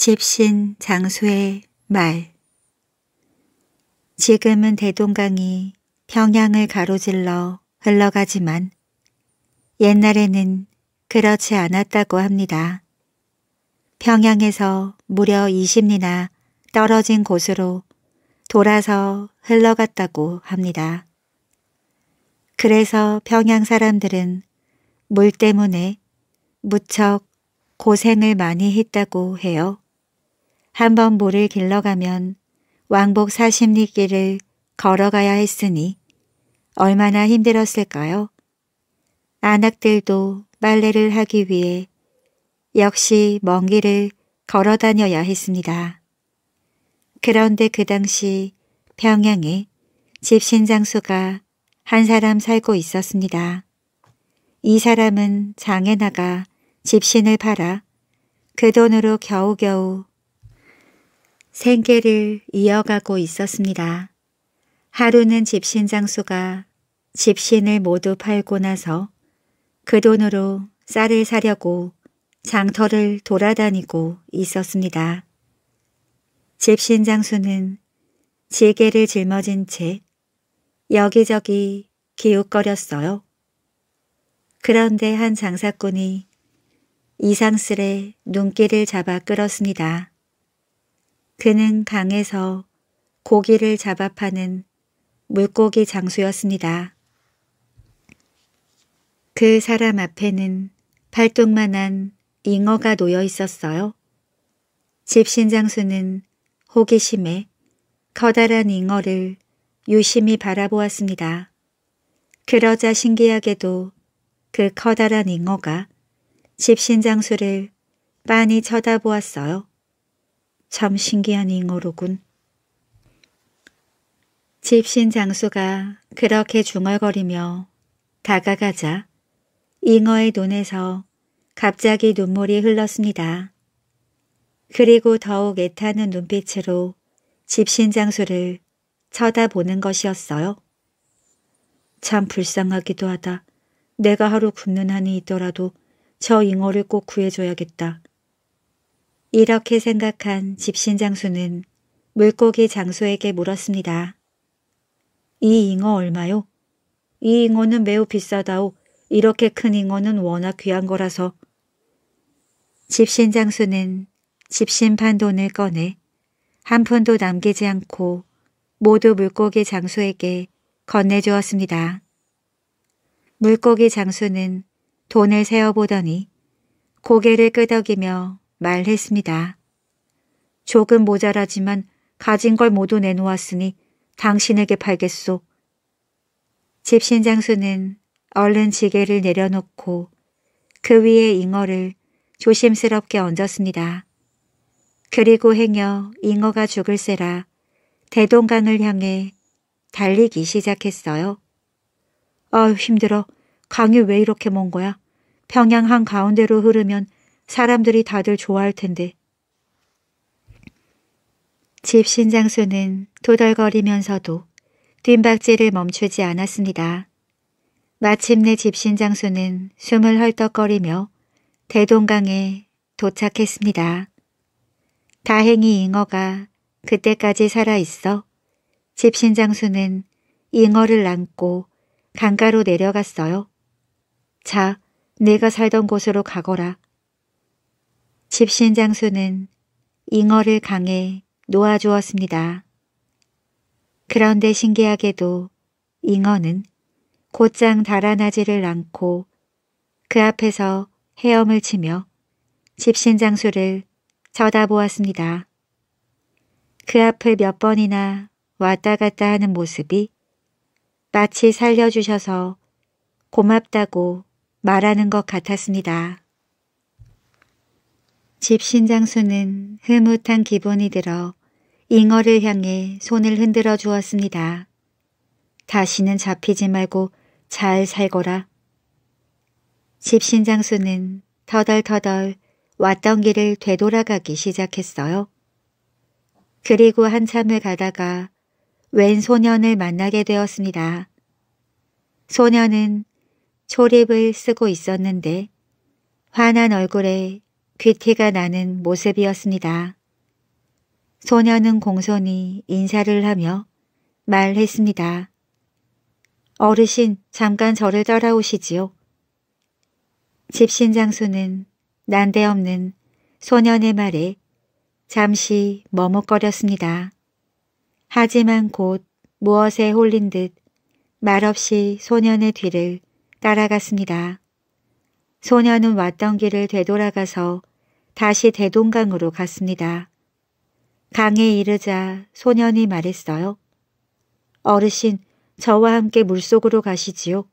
집신 장수의 말 지금은 대동강이 평양을 가로질러 흘러가지만 옛날에는 그렇지 않았다고 합니다. 평양에서 무려 20리나 떨어진 곳으로 돌아서 흘러갔다고 합니다. 그래서 평양 사람들은 물 때문에 무척 고생을 많이 했다고 해요. 한번 물을 길러가면 왕복 40리길을 걸어가야 했으니 얼마나 힘들었을까요? 아낙들도 빨래를 하기 위해 역시 먼 길을 걸어 다녀야 했습니다. 그런데 그 당시 평양에 집신 장수가 한 사람 살고 있었습니다. 이 사람은 장에 나가 집신을 팔아 그 돈으로 겨우겨우 생계를 이어가고 있었습니다. 하루는 집신 장수가 집신을 모두 팔고 나서 그 돈으로 쌀을 사려고 장터를 돌아다니고 있었습니다. 집신 장수는 지게를 짊어진 채 여기저기 기웃거렸어요. 그런데 한 장사꾼이 이상스레 눈길을 잡아 끌었습니다. 그는 강에서 고기를 잡아 파는 물고기 장수였습니다. 그 사람 앞에는 팔뚝만한 잉어가 놓여 있었어요. 집신 장수는 호기심에 커다란 잉어를 유심히 바라보았습니다. 그러자 신기하게도 그 커다란 잉어가 집신 장수를 빤히 쳐다보았어요. 참 신기한 잉어로군. 집신 장수가 그렇게 중얼거리며 다가가자 잉어의 눈에서 갑자기 눈물이 흘렀습니다. 그리고 더욱 애타는 눈빛으로 집신 장수를 쳐다보는 것이었어요. 참 불쌍하기도 하다. 내가 하루 굶는 한이 있더라도 저 잉어를 꼭 구해줘야겠다. 이렇게 생각한 집신 장수는 물고기 장수에게 물었습니다. 이 잉어 얼마요? 이 잉어는 매우 비싸다오. 이렇게 큰 잉어는 워낙 귀한 거라서. 집신 장수는 집신 판돈을 꺼내 한 푼도 남기지 않고 모두 물고기 장수에게 건네주었습니다. 물고기 장수는 돈을 세어보더니 고개를 끄덕이며 말했습니다. 조금 모자라지만 가진 걸 모두 내놓았으니 당신에게 팔겠소. 집신 장수는 얼른 지게를 내려놓고 그 위에 잉어를 조심스럽게 얹었습니다. 그리고 행여 잉어가 죽을새라 대동강을 향해 달리기 시작했어요. 아유 힘들어. 강이 왜 이렇게 먼 거야? 평양 한가운데로 흐르면 사람들이 다들 좋아할 텐데. 집 신장수는 도덜거리면서도 뜀박질을 멈추지 않았습니다. 마침내 집 신장수는 숨을 헐떡거리며 대동강에 도착했습니다. 다행히 잉어가 그때까지 살아있어 집 신장수는 잉어를 안고 강가로 내려갔어요. 자, 네가 살던 곳으로 가거라. 집신 장수는 잉어를 강에 놓아주었습니다. 그런데 신기하게도 잉어는 곧장 달아나지를 않고 그 앞에서 헤엄을 치며 집신 장수를 쳐다보았습니다. 그 앞을 몇 번이나 왔다 갔다 하는 모습이 마치 살려주셔서 고맙다고 말하는 것 같았습니다. 집신장수는 흐뭇한 기분이 들어 잉어를 향해 손을 흔들어 주었습니다. 다시는 잡히지 말고 잘 살거라. 집신장수는 터덜터덜 왔던 길을 되돌아가기 시작했어요. 그리고 한참을 가다가 웬 소년을 만나게 되었습니다. 소년은 초립을 쓰고 있었는데 환한 얼굴에 귀티가 나는 모습이었습니다. 소녀는 공손히 인사를 하며 말했습니다. 어르신 잠깐 저를 따라오시지요. 집신 장수는 난데없는 소년의 말에 잠시 머뭇거렸습니다. 하지만 곧 무엇에 홀린 듯 말없이 소년의 뒤를 따라갔습니다. 소년은 왔던 길을 되돌아가서 다시 대동강으로 갔습니다. 강에 이르자 소년이 말했어요. 어르신, 저와 함께 물속으로 가시지요.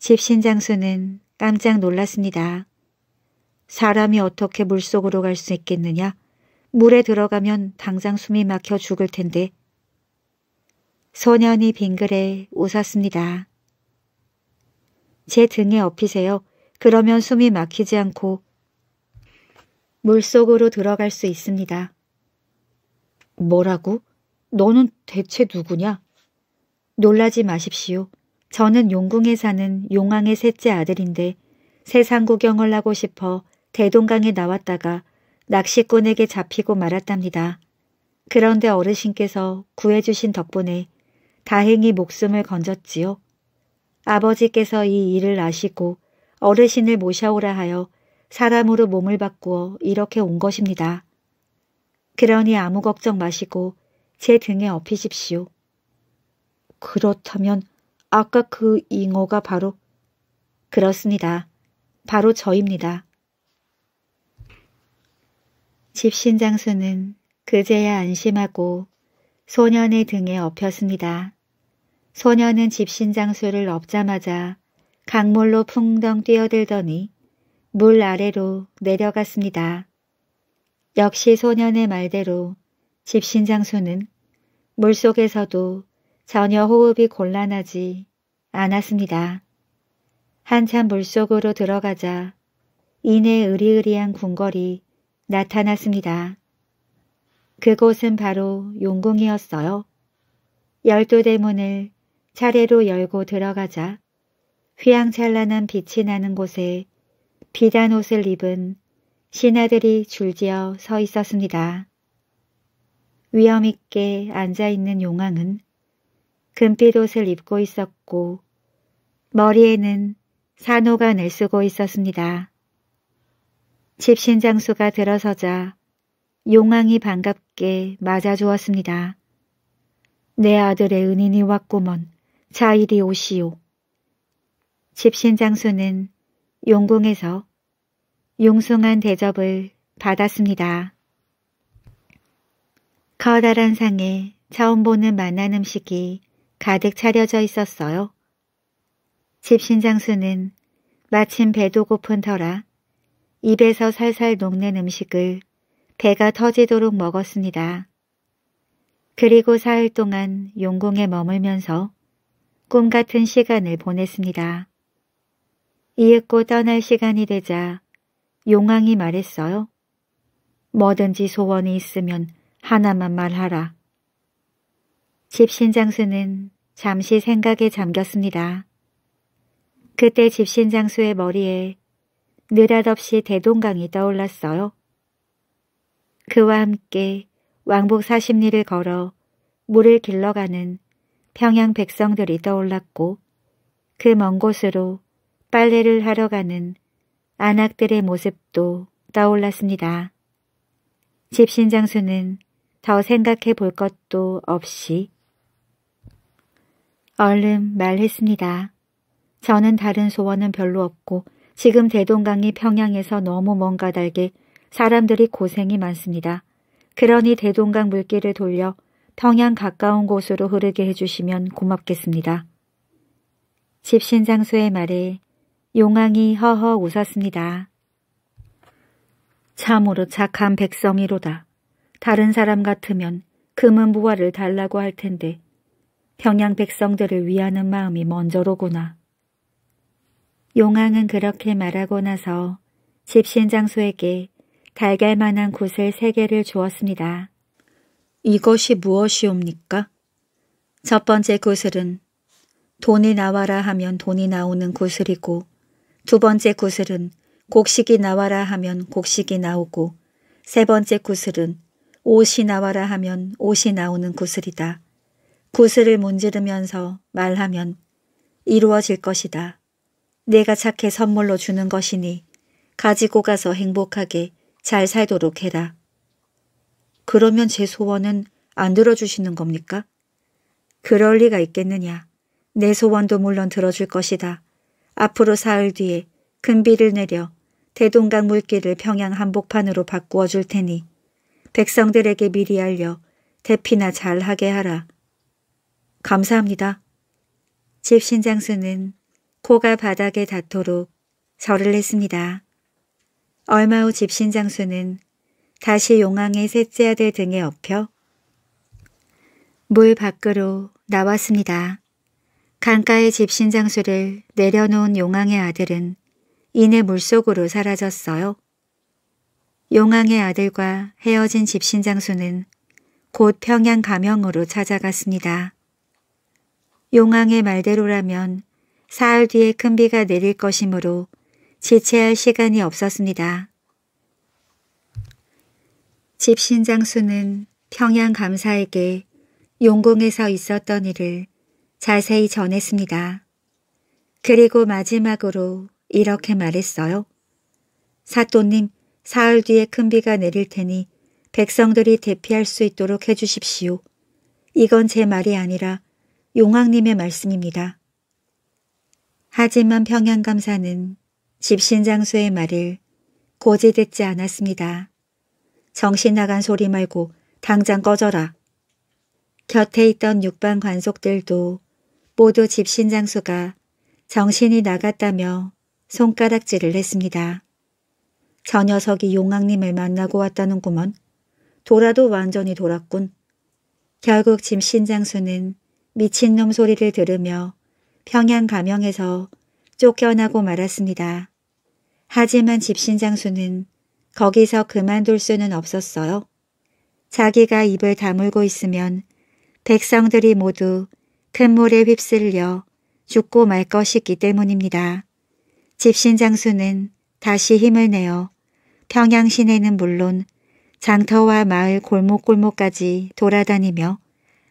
집신장수는 깜짝 놀랐습니다. 사람이 어떻게 물속으로 갈 수 있겠느냐? 물에 들어가면 당장 숨이 막혀 죽을 텐데. 소년이 빙그레 웃었습니다. 제 등에 업히세요. 그러면 숨이 막히지 않고 물속으로 들어갈 수 있습니다. 뭐라고? 너는 대체 누구냐? 놀라지 마십시오. 저는 용궁에 사는 용왕의 셋째 아들인데 세상 구경을 하고 싶어 대동강에 나왔다가 낚시꾼에게 잡히고 말았답니다. 그런데 어르신께서 구해주신 덕분에 다행히 목숨을 건졌지요. 아버지께서 이 일을 아시고 어르신을 모셔오라 하여 사람으로 몸을 바꾸어 이렇게 온 것입니다. 그러니 아무 걱정 마시고 제 등에 업히십시오. 그렇다면 아까 그 잉어가 바로 그렇습니다. 바로 저입니다. 집신 장수는 그제야 안심하고 소년의 등에 업혔습니다. 소년은 집신 장수를 업자마자 강물로 풍덩 뛰어들더니 물 아래로 내려갔습니다. 역시 소년의 말대로 집신 장수는 물속에서도 전혀 호흡이 곤란하지 않았습니다. 한참 물속으로 들어가자 이내 으리으리한 궁궐이 나타났습니다. 그곳은 바로 용궁이었어요. 열두 대문을 차례로 열고 들어가자 휘황찬란한 빛이 나는 곳에 비단 옷을 입은 신하들이 줄지어 서 있었습니다. 위험있게 앉아있는 용왕은 금빛 옷을 입고 있었고 머리에는 산호관을 쓰고 있었습니다. 집신장수가 들어서자 용왕이 반갑게 맞아주었습니다. 내 아들의 은인이 왔구먼 자 이리 오시오. 집신장수는 용궁에서 용숭한 대접을 받았습니다. 커다란 상에 처음 보는 만난 음식이 가득 차려져 있었어요. 집신장수는 마침 배도 고픈 터라 입에서 살살 녹는 음식을 배가 터지도록 먹었습니다. 그리고 사흘 동안 용궁에 머물면서 꿈 같은 시간을 보냈습니다. 이윽고 떠날 시간이 되자 용왕이 말했어요. 뭐든지 소원이 있으면 하나만 말하라. 집신장수는 잠시 생각에 잠겼습니다. 그때 집신장수의 머리에 느닷없이 대동강이 떠올랐어요. 그와 함께 왕복 40리를 걸어 물을 길러가는 평양 백성들이 떠올랐고 그 먼 곳으로 빨래를 하러 가는 안악들의 모습도 떠올랐습니다. 집신 장수는 더 생각해 볼 것도 없이 얼른 말했습니다. 저는 다른 소원은 별로 없고 지금 대동강이 평양에서 너무 먼가 달게 사람들이 고생이 많습니다. 그러니 대동강 물길을 돌려 평양 가까운 곳으로 흐르게 해주시면 고맙겠습니다. 집신장수의 말에 용왕이 허허 웃었습니다. 참으로 착한 백성이로다. 다른 사람 같으면 금은 부화를 달라고 할 텐데 평양 백성들을 위하는 마음이 먼저로구나. 용왕은 그렇게 말하고 나서 집신 장수에게 달걀만한 굿을 세 개를 주었습니다. 이것이 무엇이옵니까? 첫 번째 구슬은 돈이 나와라 하면 돈이 나오는 구슬이고 두 번째 구슬은 곡식이 나와라 하면 곡식이 나오고 세 번째 구슬은 옷이 나와라 하면 옷이 나오는 구슬이다. 구슬을 문지르면서 말하면 이루어질 것이다. 내가 착해 선물로 주는 것이니 가지고 가서 행복하게 잘 살도록 해라. 그러면 제 소원은 안 들어주시는 겁니까? 그럴 리가 있겠느냐. 내 소원도 물론 들어줄 것이다. 앞으로 사흘 뒤에 금비를 내려 대동강 물길을 평양 한복판으로 바꾸어 줄 테니 백성들에게 미리 알려 대피나 잘하게 하라. 감사합니다. 집신장수는 코가 바닥에 닿도록 절을 했습니다. 얼마 후 집신장수는 다시 용왕의 셋째 아들 등에 업혀 물 밖으로 나왔습니다. 강가의 집신 장수를 내려놓은 용왕의 아들은 이내 물속으로 사라졌어요. 용왕의 아들과 헤어진 집신 장수는 곧 평양 가명으로 찾아갔습니다. 용왕의 말대로라면 사흘 뒤에 큰 비가 내릴 것이므로 지체할 시간이 없었습니다. 집신 장수는 평양 감사에게 용궁에서 있었던 일을 자세히 전했습니다. 그리고 마지막으로 이렇게 말했어요. 사또님, 사흘 뒤에 큰 비가 내릴 테니 백성들이 대피할 수 있도록 해주십시오. 이건 제 말이 아니라 용왕님의 말씀입니다. 하지만 평양감사는 집신장수의 말을 고지 듣지 않았습니다. 정신 나간 소리 말고 당장 꺼져라. 곁에 있던 육방 관속들도 모두 집신 장수가 정신이 나갔다며 손가락질을 했습니다. 저 녀석이 용왕님을 만나고 왔다는구먼. 돌아도 완전히 돌았군. 결국 집신 장수는 미친놈 소리를 들으며 평양 가명에서 쫓겨나고 말았습니다. 하지만 집신 장수는 거기서 그만둘 수는 없었어요. 자기가 입을 다물고 있으면 백성들이 모두 큰 물에 휩쓸려 죽고 말 것이기 때문입니다. 집신 장수는 다시 힘을 내어 평양 시내는 물론 장터와 마을 골목골목까지 돌아다니며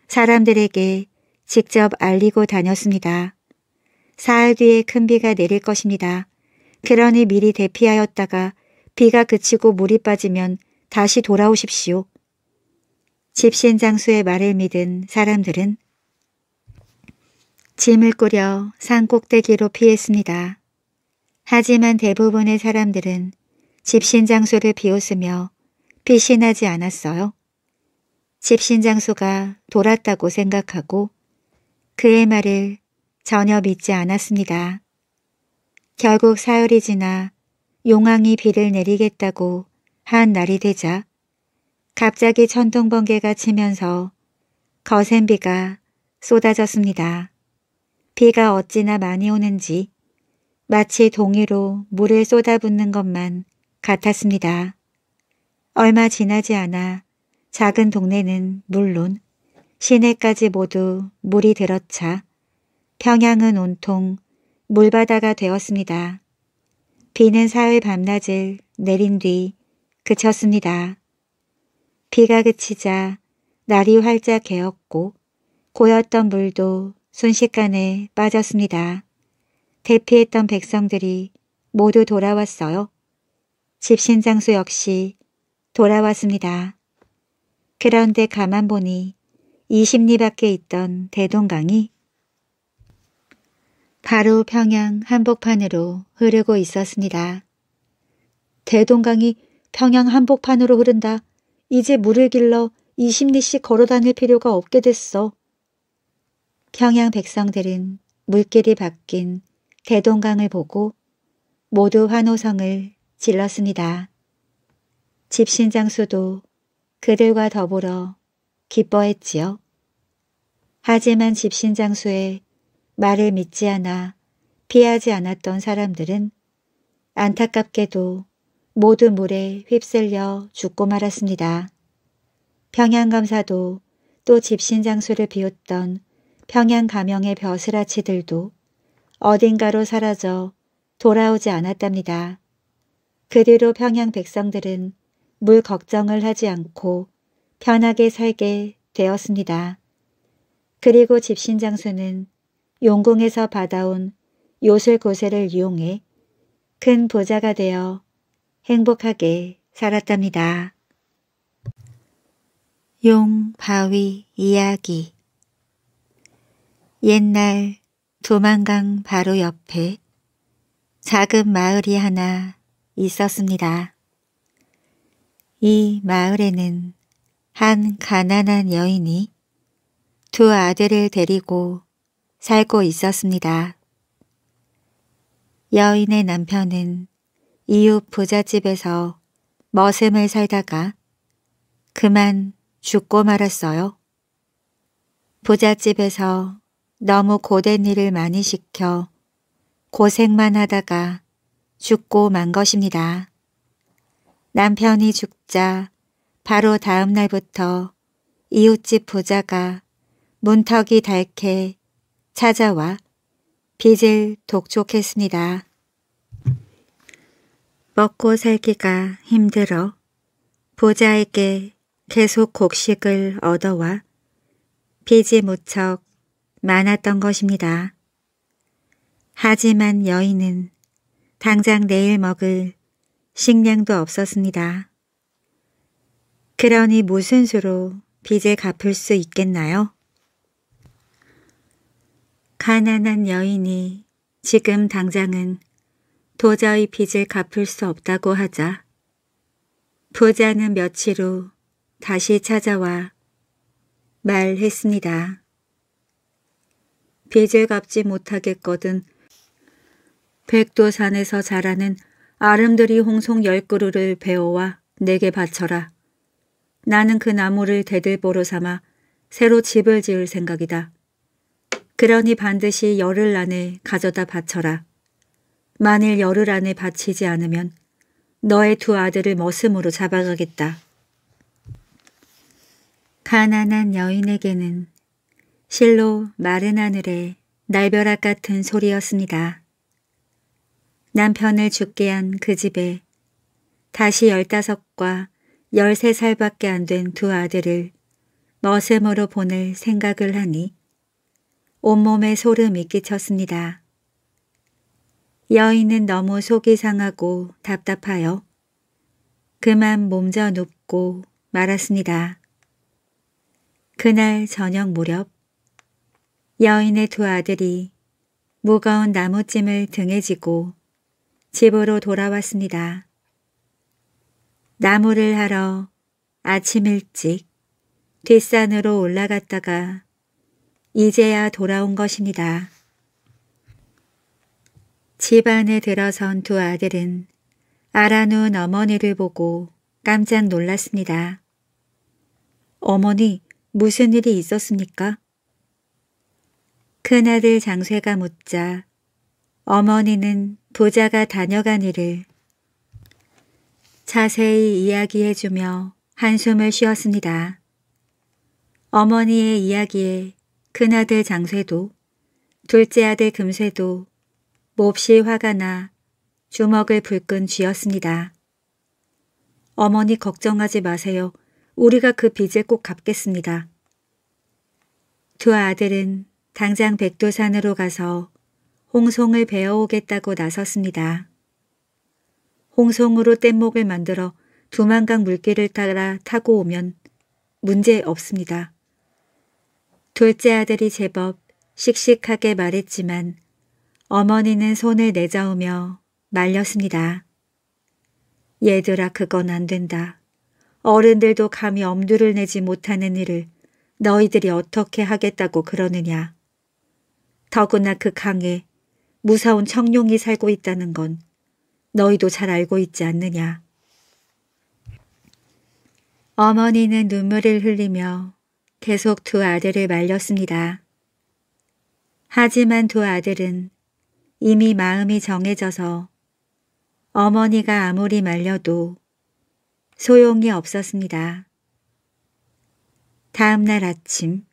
사람들에게 직접 알리고 다녔습니다. 사흘 뒤에 큰 비가 내릴 것입니다. 그러니 미리 대피하였다가 비가 그치고 물이 빠지면 다시 돌아오십시오. 집신 장수의 말을 믿은 사람들은 짐을 꾸려 산 꼭대기로 피했습니다. 하지만 대부분의 사람들은 집신장소를 비웃으며 피신하지 않았어요. 집신장소가 돌았다고 생각하고 그의 말을 전혀 믿지 않았습니다. 결국 사흘이 지나 용왕이 비를 내리겠다고 한 날이 되자 갑자기 천둥번개가 치면서 거센 비가 쏟아졌습니다. 비가 어찌나 많이 오는지 마치 동이로 물을 쏟아붓는 것만 같았습니다. 얼마 지나지 않아 작은 동네는 물론 시내까지 모두 물이 들어차 평양은 온통 물바다가 되었습니다. 비는 사흘 밤낮을 내린 뒤 그쳤습니다. 비가 그치자 날이 활짝 개었고 고였던 물도 순식간에 빠졌습니다. 대피했던 백성들이 모두 돌아왔어요. 집신장수 역시 돌아왔습니다. 그런데 가만 보니 20리 밖에 있던 대동강이 바로 평양 한복판으로 흐르고 있었습니다. 대동강이 평양 한복판으로 흐른다. 이제 물을 길러 20리씩 걸어 다닐 필요가 없게 됐어. 평양 백성들은 물길이 바뀐 대동강을 보고 모두 환호성을 질렀습니다. 집신장수도 그들과 더불어 기뻐했지요. 하지만 집신장수의 말을 믿지 않아 피하지 않았던 사람들은 안타깝게도 모두 물에 휩쓸려 죽고 말았습니다. 평양감사도 또 집신장수를 비웃던 평양 가명의 벼슬아치들도 어딘가로 사라져 돌아오지 않았답니다. 그 뒤로 평양 백성들은 물 걱정을 하지 않고 편하게 살게 되었습니다. 그리고 집신 장수는 용궁에서 받아온 요술 고세를 이용해 큰 부자가 되어 행복하게 살았답니다. 용바위 이야기 옛날 도만강 바로 옆에 작은 마을이 하나 있었습니다. 이 마을에는 한 가난한 여인이 두 아들을 데리고 살고 있었습니다. 여인의 남편은 이웃 부잣집에서 머슴을 살다가 그만 죽고 말았어요. 부잣집에서 너무 고된 일을 많이 시켜 고생만 하다가 죽고 만 것입니다. 남편이 죽자 바로 다음 날부터 이웃집 부자가 문턱이 닳게 찾아와 빚을 독촉했습니다. 먹고 살기가 힘들어 부자에게 계속 곡식을 얻어와 빚이 무척 많았던 것입니다. 하지만 여인은 당장 내일 먹을 식량도 없었습니다. 그러니 무슨 수로 빚을 갚을 수 있겠나요? 가난한 여인이 지금 당장은 도저히 빚을 갚을 수 없다고 하자 부자는 며칠 후 다시 찾아와 말했습니다. 빚을 갚지 못하겠거든 백도산에서 자라는 아름드리 홍송 열 그루를 베어와 내게 바쳐라. 나는 그 나무를 대들보로 삼아 새로 집을 지을 생각이다. 그러니 반드시 열흘 안에 가져다 바쳐라. 만일 열흘 안에 바치지 않으면 너의 두 아들을 머슴으로 잡아가겠다. 가난한 여인에게는 실로 마른 하늘에 날벼락 같은 소리였습니다. 남편을 죽게 한 그 집에 다시 열다섯과 열세 살밖에 안 된 두 아들을 머슴으로 보낼 생각을 하니 온몸에 소름이 끼쳤습니다. 여인은 너무 속이 상하고 답답하여 그만 몸져 눕고 말았습니다. 그날 저녁 무렵 여인의 두 아들이 무거운 나무짐을 등에 지고 집으로 돌아왔습니다. 나무를 하러 아침 일찍 뒷산으로 올라갔다가 이제야 돌아온 것입니다. 집안에 들어선 두 아들은 알아눈 어머니를 보고 깜짝 놀랐습니다. 어머니, 무슨 일이 있었습니까? 큰아들 장쇠가 묻자 어머니는 부자가 다녀간 일을 자세히 이야기해주며 한숨을 쉬었습니다. 어머니의 이야기에 큰아들 장쇠도 둘째 아들 금쇠도 몹시 화가 나 주먹을 불끈 쥐었습니다. 어머니 걱정하지 마세요. 우리가 그 빚을 꼭 갚겠습니다. 두 아들은 당장 백두산으로 가서 홍송을 베어오겠다고 나섰습니다. 홍송으로 뗏목을 만들어 두만강 물길을 따라 타고 오면 문제 없습니다. 둘째 아들이 제법 씩씩하게 말했지만 어머니는 손을 내저으며 말렸습니다. 얘들아 그건 안 된다. 어른들도 감히 엄두를 내지 못하는 일을 너희들이 어떻게 하겠다고 그러느냐. 더구나 그 강에 무서운 청룡이 살고 있다는 건 너희도 잘 알고 있지 않느냐. 어머니는 눈물을 흘리며 계속 두 아들을 말렸습니다. 하지만 두 아들은 이미 마음이 정해져서 어머니가 아무리 말려도 소용이 없었습니다. 다음날 아침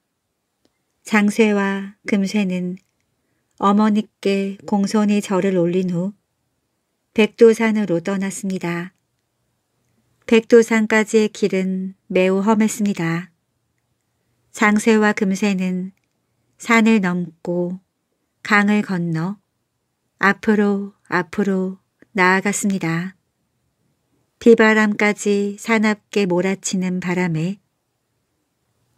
장쇠와 금쇠는 어머니께 공손히 절을 올린 후백두산으로 떠났습니다. 백두산까지의 길은 매우 험했습니다. 장쇠와 금쇠는 산을 넘고 강을 건너 앞으로 앞으로 나아갔습니다. 비바람까지 사납게 몰아치는 바람에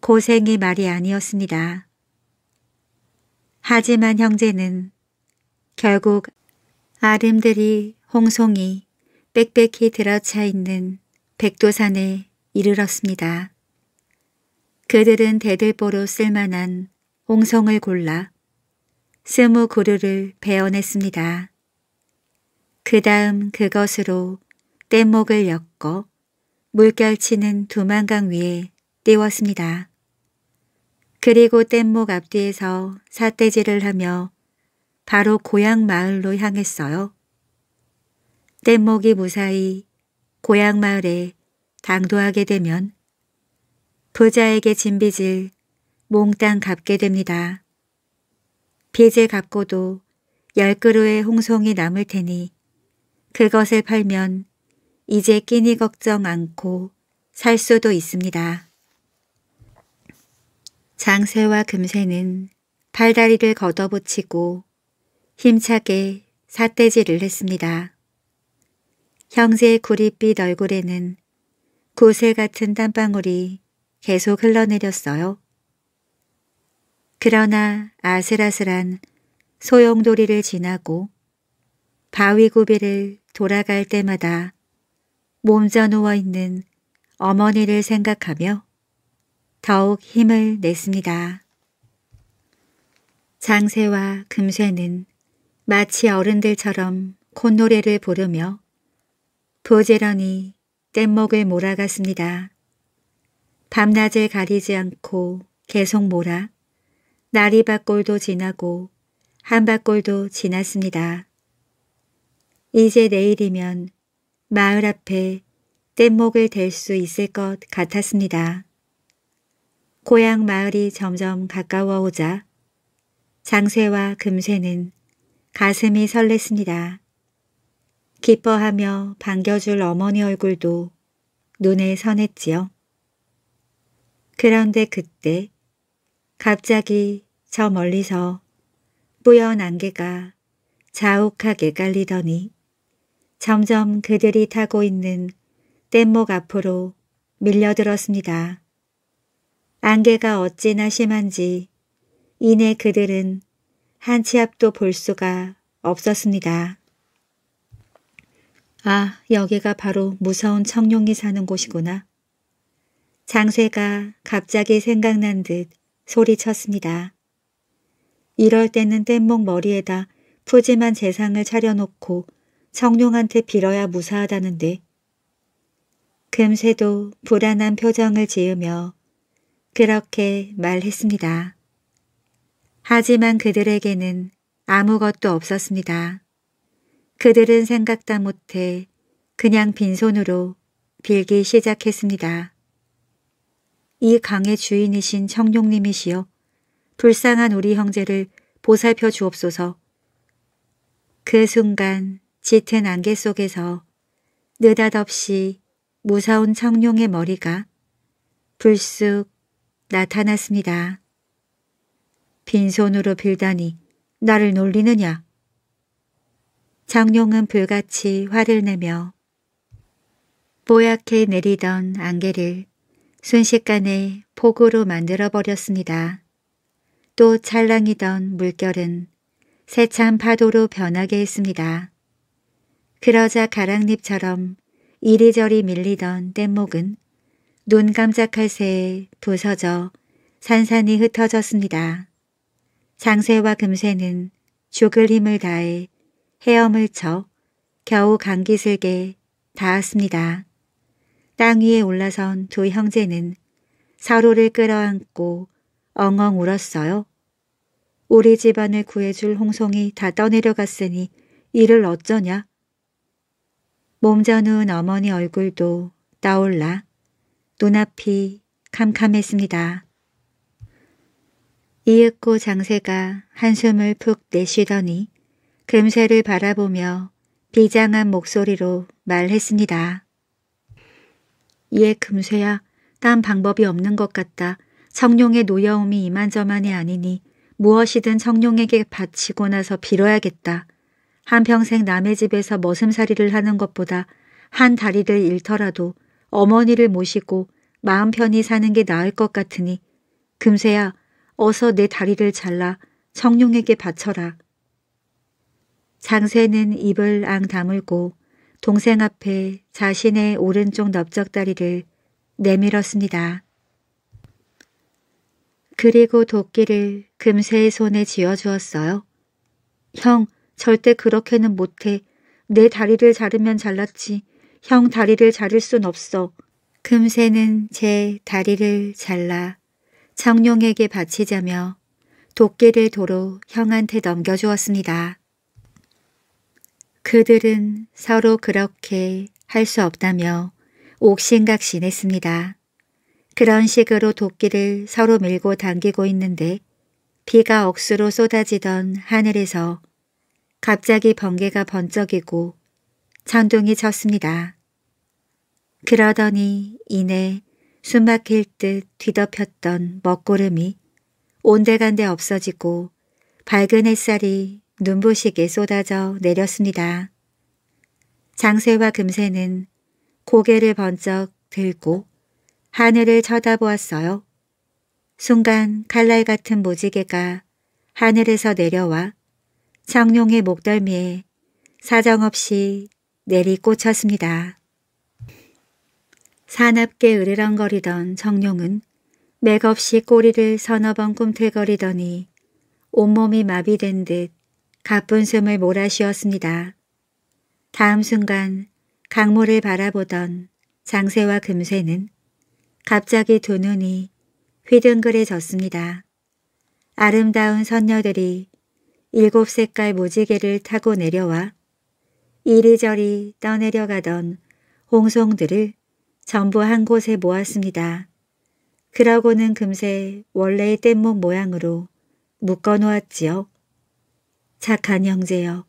고생이 말이 아니었습니다. 하지만 형제는 결국 아름드리 홍송이 빽빽히 들어차 있는 백도산에 이르렀습니다. 그들은 대들보로 쓸만한 홍성을 골라 스무 그루를 베어냈습니다. 그 다음 그것으로 뗏목을 엮어 물결치는 두만강 위에 띄웠습니다. 그리고 뗏목 앞뒤에서 사대질을 하며 바로 고향 마을로 향했어요. 뗏목이 무사히 고향 마을에 당도하게 되면 부자에게 짐 빚을 몽땅 갚게 됩니다. 빚을 갚고도 열 그루의 홍송이 남을 테니 그것을 팔면 이제 끼니 걱정 않고 살 수도 있습니다. 장쇠와 금쇠는 팔다리를 걷어붙이고 힘차게 삿대질을 했습니다. 형제의 구릿빛 얼굴에는 구슬 같은 땀방울이 계속 흘러내렸어요. 그러나 아슬아슬한 소용돌이를 지나고 바위구비를 돌아갈 때마다 몸져 누워있는 어머니를 생각하며 더욱 힘을 냈습니다. 장세와 금쇠는 마치 어른들처럼 콧노래를 부르며 부지런히 뗏목을 몰아갔습니다. 밤낮을 가리지 않고 계속 몰아 나리밭골도 지나고 한밭골도 지났습니다. 이제 내일이면 마을 앞에 뗏목을 댈 수 있을 것 같았습니다. 고향 마을이 점점 가까워 오자 장쇠와 금쇠는 가슴이 설렜습니다. 기뻐하며 반겨줄 어머니 얼굴도 눈에 선했지요. 그런데 그때 갑자기 저 멀리서 뿌연 안개가 자욱하게 깔리더니 점점 그들이 타고 있는 뗏목 앞으로 밀려들었습니다. 안개가 어찌나 심한지 이내 그들은 한 치 앞도 볼 수가 없었습니다. 아, 여기가 바로 무서운 청룡이 사는 곳이구나. 장쇠가 갑자기 생각난 듯 소리쳤습니다. 이럴 때는 뗏목 머리에다 푸짐한 재상을 차려놓고 청룡한테 빌어야 무사하다는데. 금세도 불안한 표정을 지으며 그렇게 말했습니다. 하지만 그들에게는 아무것도 없었습니다. 그들은 생각다 못해 그냥 빈손으로 빌기 시작했습니다. 이 강의 주인이신 청룡님이시여 불쌍한 우리 형제를 보살펴 주옵소서. 그 순간 짙은 안개 속에서 느닷없이 무서운 청룡의 머리가 불쑥 나타났습니다. 빈손으로 빌다니 나를 놀리느냐? 장룡은 불같이 화를 내며 뽀얗게 내리던 안개를 순식간에 폭우로 만들어버렸습니다. 또 찰랑이던 물결은 새찬 파도로 변하게 했습니다. 그러자 가랑잎처럼 이리저리 밀리던 뗏목은 눈 깜짝할 새에 부서져 산산이 흩어졌습니다. 장쇠와 금쇠는 죽을 힘을 다해 헤엄을 쳐 겨우 감기슬게 닿았습니다. 땅 위에 올라선 두 형제는 서로를 끌어안고 엉엉 울었어요. 우리 집안을 구해줄 홍송이 다 떠내려갔으니 이를 어쩌냐? 몸져 누운 어머니 얼굴도 떠올라 눈앞이 캄캄했습니다. 이윽고 장세가 한숨을 푹 내쉬더니 금세를 바라보며 비장한 목소리로 말했습니다. 예 금세야 딴 방법이 없는 것 같다. 성룡의 노여움이 이만저만이 아니니 무엇이든 성룡에게 바치고 나서 빌어야겠다. 한평생 남의 집에서 머슴살이를 하는 것보다 한 다리를 잃더라도 어머니를 모시고 마음 편히 사는 게 나을 것 같으니 금세야 어서 내 다리를 잘라 청룡에게 바쳐라. 장세는 입을 앙 다물고 동생 앞에 자신의 오른쪽 넓적다리를 내밀었습니다. 그리고 도끼를 금세의 손에 쥐어주었어요. 형, 절대 그렇게는 못해. 내 다리를 자르면 잘랐지. 형 다리를 자를 순 없어. 금새는 제 다리를 잘라 청룡에게 바치자며 도끼를 도로 형한테 넘겨주었습니다. 그들은 서로 그렇게 할 수 없다며 옥신각신했습니다. 그런 식으로 도끼를 서로 밀고 당기고 있는데 비가 억수로 쏟아지던 하늘에서 갑자기 번개가 번쩍이고 전동이 졌습니다. 그러더니 이내 숨막힐 듯 뒤덮였던 먹구름이 온데간데 없어지고 밝은 햇살이 눈부시게 쏟아져 내렸습니다. 장쇠와 금쇠는 고개를 번쩍 들고 하늘을 쳐다보았어요. 순간 칼날 같은 무지개가 하늘에서 내려와 청룡의 목덜미에 사정없이 내리꽂혔습니다. 사납게 으르렁거리던 정룡은 맥없이 꼬리를 서너 번 꿈틀거리더니 온몸이 마비된 듯 가쁜 숨을 몰아쉬었습니다. 다음 순간 강물을 바라보던 장세와 금세는 갑자기 두 눈이 휘둥그레졌습니다. 아름다운 선녀들이 일곱 색깔 무지개를 타고 내려와 이리저리 떠내려가던 홍성들을 전부 한 곳에 모았습니다. 그러고는 금세 원래의 뗏목 모양으로 묶어 놓았지요. 착한 형제여,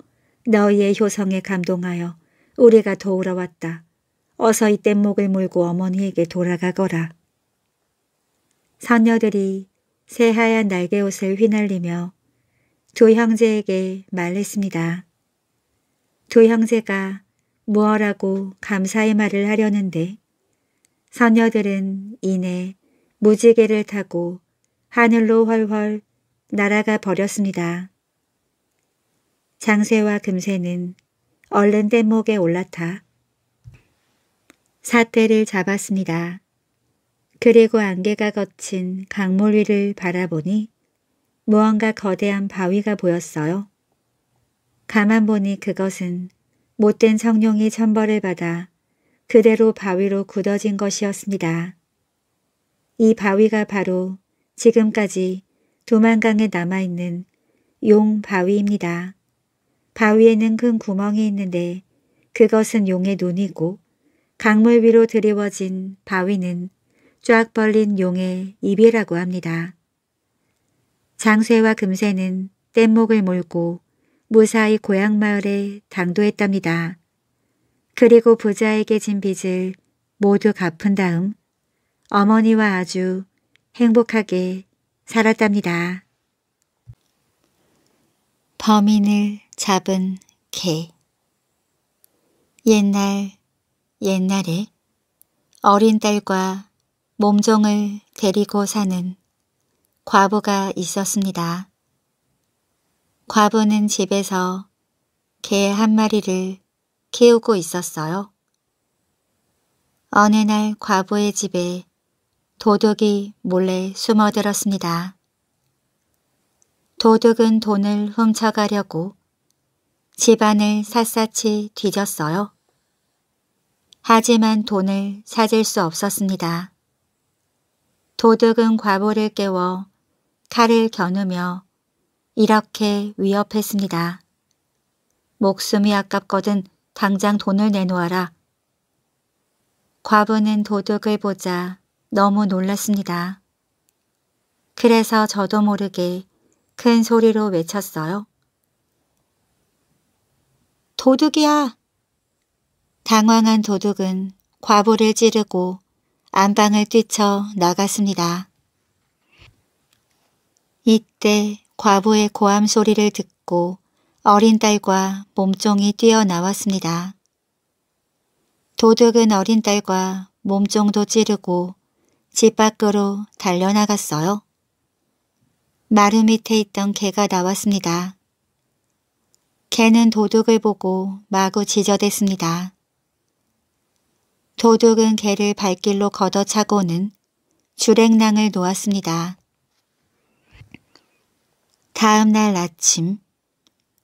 너희의 효성에 감동하여 우리가 도우러 왔다. 어서 이 뗏목을 물고 어머니에게 돌아가거라. 선녀들이 새하얀 날개옷을 휘날리며 두 형제에게 말했습니다. 조형제가무어하고 감사의 말을 하려는데 선녀들은 이내 무지개를 타고 하늘로 훨훨 날아가 버렸습니다. 장쇠와 금쇠는 얼른 뗏목에 올라타 사태를 잡았습니다. 그리고 안개가 걷힌 강물 위를 바라보니 무언가 거대한 바위가 보였어요. 가만 보니 그것은 못된 성룡이 천벌을 받아 그대로 바위로 굳어진 것이었습니다. 이 바위가 바로 지금까지 두만강에 남아있는 용바위입니다. 바위에는 큰 구멍이 있는데 그것은 용의 눈이고 강물 위로 드리워진 바위는 쫙 벌린 용의 입이라고 합니다. 장쇠와 금쇠는 뗏목을 몰고 무사히 고향 마을에 당도했답니다. 그리고 부자에게 진 빚을 모두 갚은 다음 어머니와 아주 행복하게 살았답니다. 범인을 잡은 개 옛날 옛날에 어린 딸과 몸종을 데리고 사는 과부가 있었습니다. 과부는 집에서 개 한 마리를 키우고 있었어요. 어느 날 과부의 집에 도둑이 몰래 숨어들었습니다. 도둑은 돈을 훔쳐가려고 집안을 샅샅이 뒤졌어요. 하지만 돈을 찾을 수 없었습니다. 도둑은 과부를 깨워 칼을 겨누며 이렇게 위협했습니다. 목숨이 아깝거든 당장 돈을 내놓아라. 과부는 도둑을 보자 너무 놀랐습니다. 그래서 저도 모르게 큰 소리로 외쳤어요. 도둑이야! 당황한 도둑은 과부를 찌르고 안방을 뛰쳐 나갔습니다. 이때 과부의 고함 소리를 듣고 어린 딸과 몸종이 뛰어나왔습니다. 도둑은 어린 딸과 몸종도 찌르고 집 밖으로 달려나갔어요. 마루 밑에 있던 개가 나왔습니다. 개는 도둑을 보고 마구 지저댔습니다. 도둑은 개를 발길로 걷어차고는 주랭낭을 놓았습니다. 다음 날 아침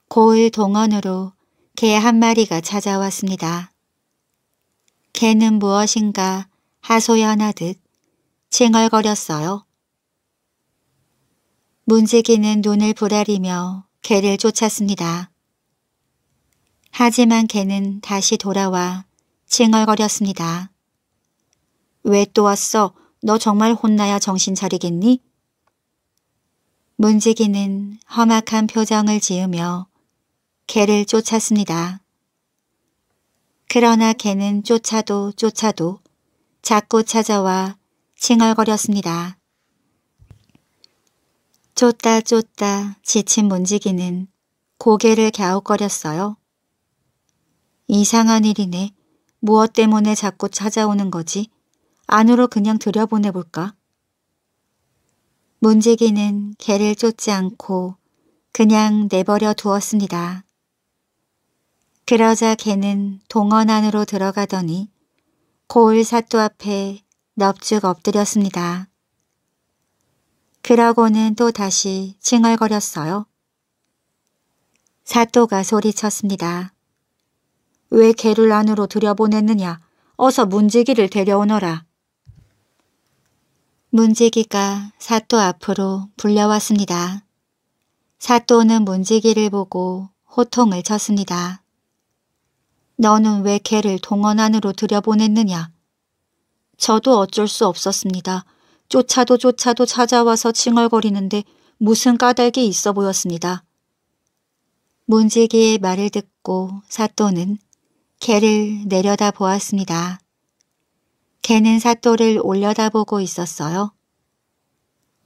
고을 동원으로 개 한 마리가 찾아왔습니다. 개는 무엇인가 하소연하듯 칭얼거렸어요. 문지기는 눈을 부라리며 개를 쫓았습니다. 하지만 개는 다시 돌아와 칭얼거렸습니다. 왜 또 왔어? 너 정말 혼나야 정신 차리겠니? 문지기는 험악한 표정을 지으며 개를 쫓았습니다. 그러나 개는 쫓아도 쫓아도 자꾸 찾아와 칭얼거렸습니다. 쫓다 쫓다 지친 문지기는 고개를 갸웃거렸어요. 이상한 일이네. 무엇 때문에 자꾸 찾아오는 거지? 안으로 그냥 들여보내볼까? 문지기는 개를 쫓지 않고 그냥 내버려 두었습니다. 그러자 개는 동원 안으로 들어가더니 고을 사또 앞에 넙죽 엎드렸습니다. 그러고는 또 다시 칭얼거렸어요. 사또가 소리쳤습니다. 왜 개를 안으로 들여보냈느냐? 어서 문지기를 데려오너라. 문지기가 사또 앞으로 불려왔습니다. 사또는 문지기를 보고 호통을 쳤습니다. 너는 왜개를 동원 안으로 들여보냈느냐? 저도 어쩔 수 없었습니다. 쫓아도 쫓아도 찾아와서 칭얼거리는데 무슨 까닭이 있어 보였습니다. 문지기의 말을 듣고 사또는 개를 내려다 보았습니다. 개는 사또를 올려다보고 있었어요.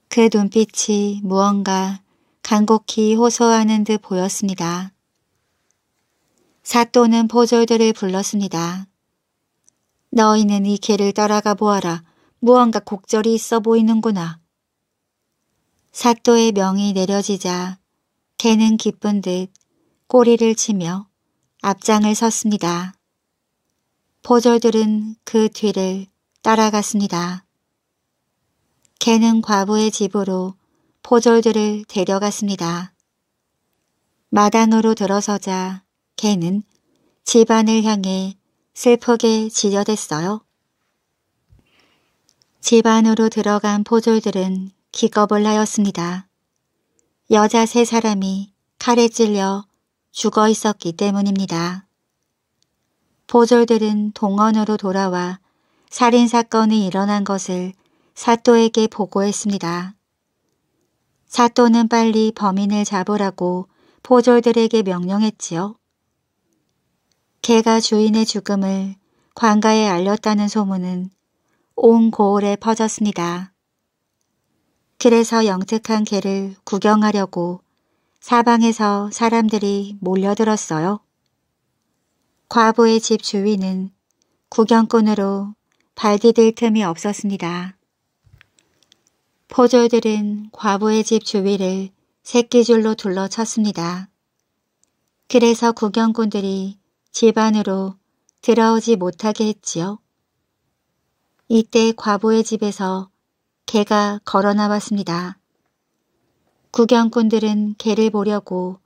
그 눈빛이 무언가 간곡히 호소하는 듯 보였습니다. 사또는 포졸들을 불렀습니다. 너희는 이 개를 따라가 보아라. 무언가 곡절이 있어 보이는구나. 사또의 명이 내려지자 개는 기쁜 듯 꼬리를 치며 앞장을 섰습니다. 포졸들은 그 뒤를 따라갔습니다. 개는 과부의 집으로 포졸들을 데려갔습니다. 마당으로 들어서자 개는 집안을 향해 슬프게 지려댔어요 집안으로 들어간 포졸들은 기겁을 하였습니다. 여자 세 사람이 칼에 찔려 죽어 있었기 때문입니다. 포졸들은 동원으로 돌아와 살인사건이 일어난 것을 사또에게 보고했습니다. 사또는 빨리 범인을 잡으라고 포졸들에게 명령했지요. 개가 주인의 죽음을 관가에 알렸다는 소문은 온 고을에 퍼졌습니다. 그래서 영특한 개를 구경하려고 사방에서 사람들이 몰려들었어요. 과부의 집 주위는 구경꾼으로 발디딜 틈이 없었습니다. 포졸들은 과부의 집 주위를 새끼줄로 둘러쳤습니다. 그래서 구경꾼들이 집 안으로 들어오지 못하게 했지요. 이때 과부의 집에서 개가 걸어나왔습니다. 구경꾼들은 개를 보려고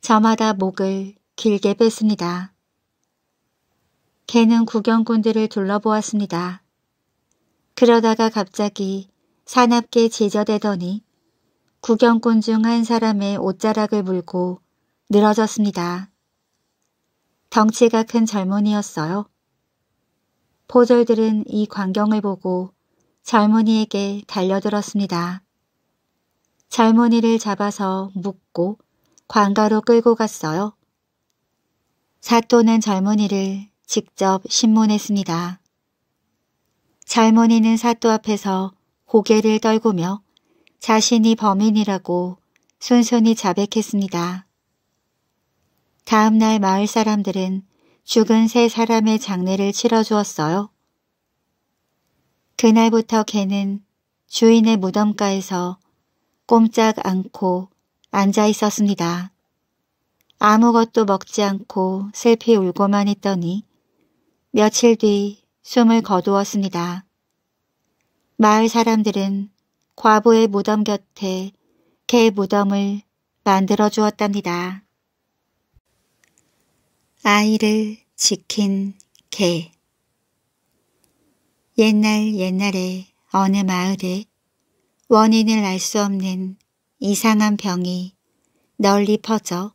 저마다 목을 길게 뺐습니다. 개는 구경꾼들을 둘러보았습니다. 그러다가 갑자기 사납게 지저대더니 구경꾼 중 한 사람의 옷자락을 물고 늘어졌습니다. 덩치가 큰 젊은이였어요. 포졸들은 이 광경을 보고 젊은이에게 달려들었습니다. 젊은이를 잡아서 묶고 광가로 끌고 갔어요. 사또는 젊은이를 직접 신문했습니다. 잘못있는 사또 앞에서 고개를 떨구며 자신이 범인이라고 순순히 자백했습니다. 다음 날 마을 사람들은 죽은 세 사람의 장례를 치러주었어요. 그날부터 개는 주인의 무덤가에서 꼼짝 않고 앉아 있었습니다. 아무것도 먹지 않고 슬피 울고만 있더니 며칠 뒤 숨을 거두었습니다. 마을 사람들은 과부의 무덤 곁에 개 무덤을 만들어 주었답니다. 아이를 지킨 개 옛날 옛날에 어느 마을에 원인을 알 수 없는 이상한 병이 널리 퍼져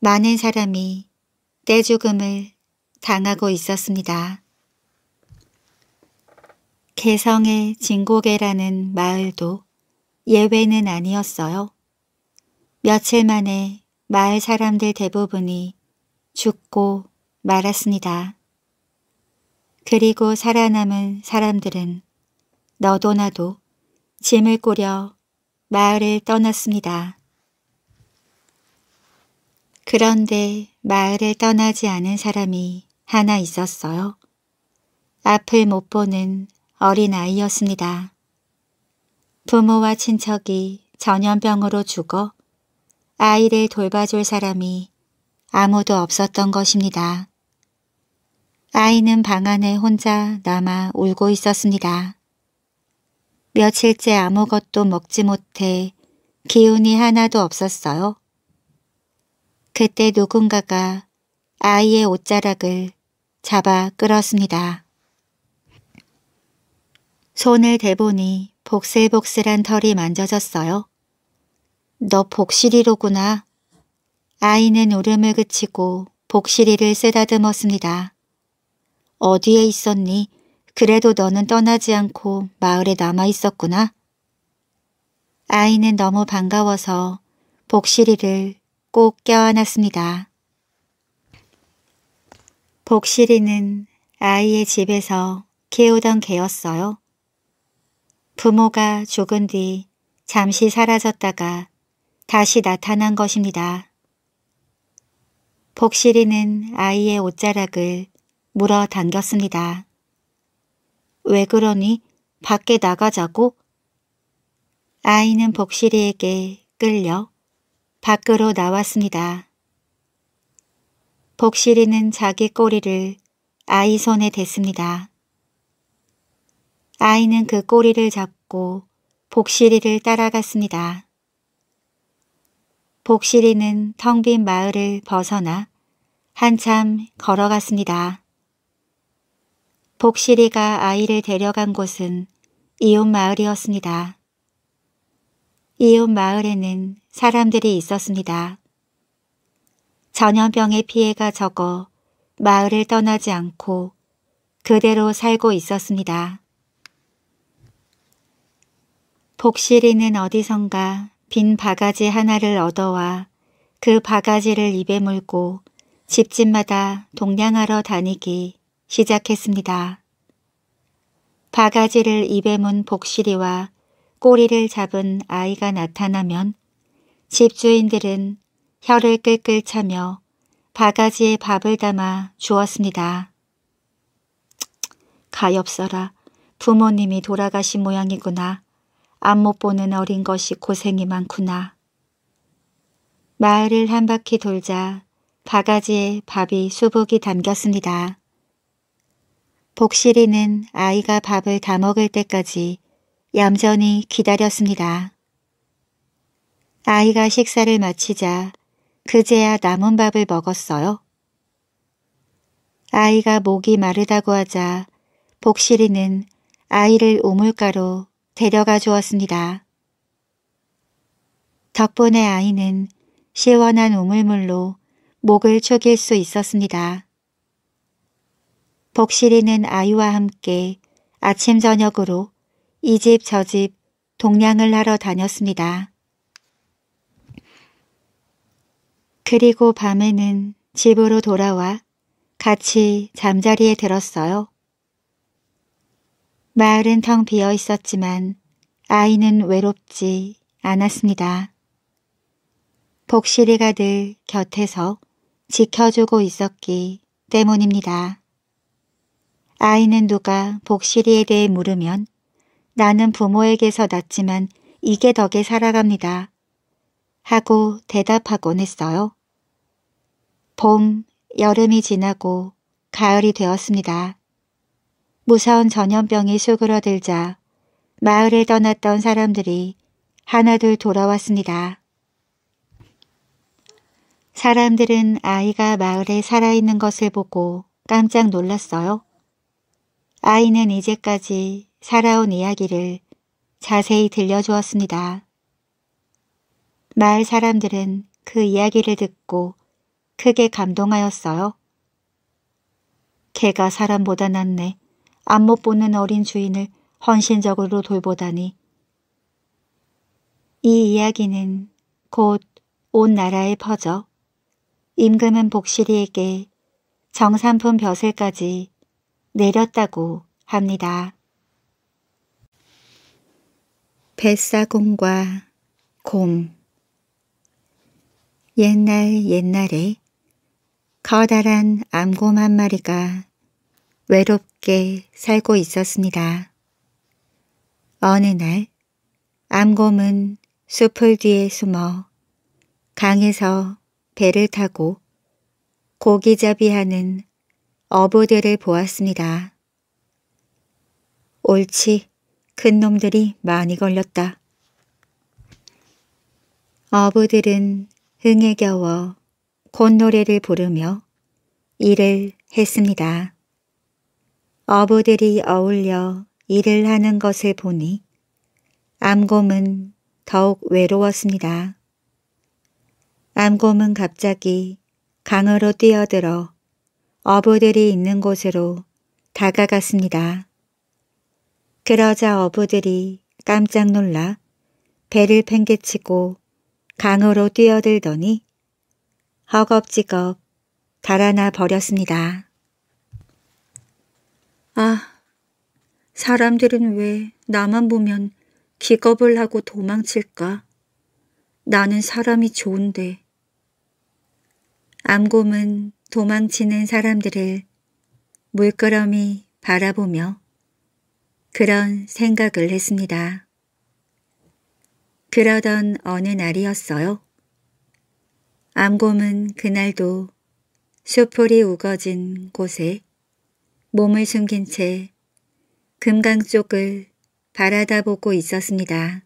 많은 사람이 떼죽음을 당하고 있었습니다. 개성의 진고개라는 마을도 예외는 아니었어요. 며칠 만에 마을 사람들 대부분이 죽고 말았습니다. 그리고 살아남은 사람들은 너도 나도 짐을 꾸려 마을을 떠났습니다. 그런데 마을을 떠나지 않은 사람이 하나 있었어요. 앞을 못 보는 어린아이였습니다. 부모와 친척이 전염병으로 죽어 아이를 돌봐줄 사람이 아무도 없었던 것입니다. 아이는 방 안에 혼자 남아 울고 있었습니다. 며칠째 아무것도 먹지 못해 기운이 하나도 없었어요. 그때 누군가가 아이의 옷자락을 잡아 끌었습니다. 손을 대보니 복슬복슬한 털이 만져졌어요. 너 복실이로구나. 아이는 울음을 그치고 복실이를 쓰다듬었습니다. 어디에 있었니? 그래도 너는 떠나지 않고 마을에 남아 있었구나. 아이는 너무 반가워서 복실이를 꼭 껴안았습니다. 복실이는 아이의 집에서 키우던 개였어요. 부모가 죽은 뒤 잠시 사라졌다가 다시 나타난 것입니다. 복실이는 아이의 옷자락을 물어 당겼습니다. 왜 그러니? 밖에 나가자고? 아이는 복실이에게 끌려 밖으로 나왔습니다. 복실이는 자기 꼬리를 아이 손에 댔습니다. 아이는 그 꼬리를 잡고 복실이를 따라갔습니다. 복실이는 텅 빈 마을을 벗어나 한참 걸어갔습니다. 복실이가 아이를 데려간 곳은 이웃 마을이었습니다. 이웃 마을에는 사람들이 있었습니다. 전염병의 피해가 적어 마을을 떠나지 않고 그대로 살고 있었습니다. 복실이는 어디선가 빈 바가지 하나를 얻어와 그 바가지를 입에 물고 집집마다 동냥하러 다니기 시작했습니다. 바가지를 입에 문 복실이와 꼬리를 잡은 아이가 나타나면 집주인들은 혀를 끌끌 차며 바가지에 밥을 담아 주었습니다. 가엾어라. 부모님이 돌아가신 모양이구나. 안 못 보는 어린 것이 고생이 많구나. 마을을 한 바퀴 돌자 바가지에 밥이 수북이 담겼습니다. 복실이는 아이가 밥을 다 먹을 때까지 얌전히 기다렸습니다. 아이가 식사를 마치자 그제야 남은 밥을 먹었어요. 아이가 목이 마르다고 하자 복실이는 아이를 우물가로 데려가 주었습니다. 덕분에 아이는 시원한 우물물로 목을 축일 수 있었습니다. 복실이는 아이와 함께 아침 저녁으로 이 집 저집 집 동냥을 하러 다녔습니다. 그리고 밤에는 집으로 돌아와 같이 잠자리에 들었어요. 마을은 텅 비어 있었지만 아이는 외롭지 않았습니다. 복실이가 늘 곁에서 지켜주고 있었기 때문입니다. 아이는 누가 복실이에 대해 물으면 나는 부모에게서 났지만 이게 덕에 살아갑니다. 하고 대답하곤 했어요. 봄, 여름이 지나고 가을이 되었습니다. 무서운 전염병이 수그러들자 마을을 떠났던 사람들이 하나둘 돌아왔습니다. 사람들은 아이가 마을에 살아있는 것을 보고 깜짝 놀랐어요. 아이는 이제까지 살아온 이야기를 자세히 들려주었습니다. 마을 사람들은 그 이야기를 듣고 크게 감동하였어요. 개가 사람보다 낫네. 안 못 보는 어린 주인을 헌신적으로 돌보다니. 이 이야기는 곧 온 나라에 퍼져 임금은 복실이에게 정산품 벼슬까지 내렸다고 합니다. 뱃사공과 곰 옛날 옛날에 커다란 암곰 한 마리가 외롭게 살고 있었습니다. 어느 날 암곰은 숲을 뒤에 숨어 강에서 배를 타고 고기잡이하는 어부들을 보았습니다. 옳지, 큰 놈들이 많이 걸렸다. 어부들은 흥에 겨워 콧노래를 부르며 일을 했습니다. 어부들이 어울려 일을 하는 것을 보니 암곰은 더욱 외로웠습니다. 암곰은 갑자기 강으로 뛰어들어 어부들이 있는 곳으로 다가갔습니다. 그러자 어부들이 깜짝 놀라 배를 팽개치고 강으로 뛰어들더니 허겁지겁 달아나 버렸습니다. 아, 사람들은 왜 나만 보면 기겁을 하고 도망칠까? 나는 사람이 좋은데. 암곰은 도망치는 사람들을 물끄러미 바라보며 그런 생각을 했습니다. 그러던 어느 날이었어요. 암곰은 그날도 쇼폴이 우거진 곳에 몸을 숨긴 채 금강 쪽을 바라다보고 있었습니다.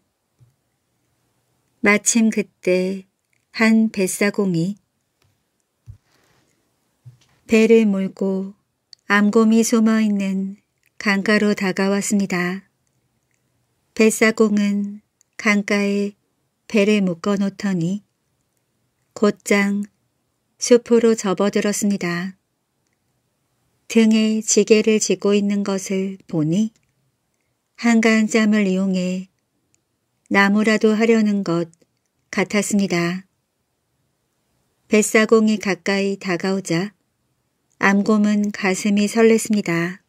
마침 그때 한 뱃사공이 배를 몰고 암곰이 숨어있는 강가로 다가왔습니다. 뱃사공은 강가에 배를 묶어 놓더니 곧장 숲으로 접어들었습니다. 등에 지게를 지고 있는 것을 보니 한가한짬을 이용해 나무라도 하려는 것 같았습니다. 뱃사공이 가까이 다가오자 암곰은 가슴이 설렜습니다.